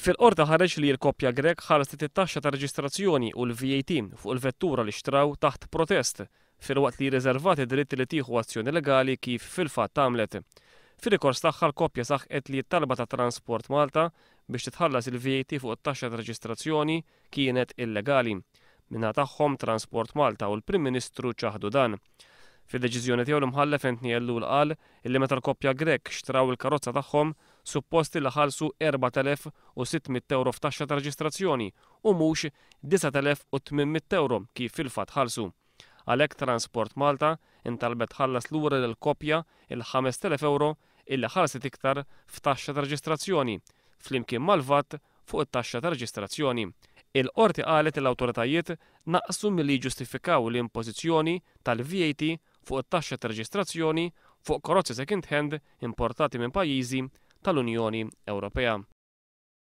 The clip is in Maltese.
Fil-qorta ħareġ li l-koppja Grek ħarset it-taxxa ta' reġistrazzjoni u l-VAT fuq il-vettura li xtraw taħt protest fil-waqt li rezervati dritti dritt li tieħu azzjoni legali kif fil-fatt għamlet. Fil-rikors tagħha l-koppja saħqet li t-talba ta' Transport Malta biex titħallas il-VAT fuq it-taxxa ta' reġistrazzjoni kienet illegali. Minna tagħhom Transport Malta u l-Prim Ministru ċaħdu dan. fil deċiżjoni tiegħu l-imħallef Entniellu l-qal illi meta l-koppja Grek xtraw il-karozza tagħhom supposti li ħalsu 4,600 euro f'taxxa ta' reġistrazzjoni u mhux 9,800 euro kif fil-fatt ħalsu. Għalhekk Transport Malta intalbet ħallas lura l kopja il-5,000 euro illi ħalset iktar f'taxxa ta' reġistrazzjoni flimkien mal-vat fuq it-taxxa ta' reġistrazzjoni. Il-qorti qalet l-awtoritajiet naqsu milli ġustifikaw l-impożizzjoni tal-VAT fuq it-taxxa ta' reġistrazzjoni fuq karozzi second hand importati minn pajjiżi tal-Unjoni Ewropea.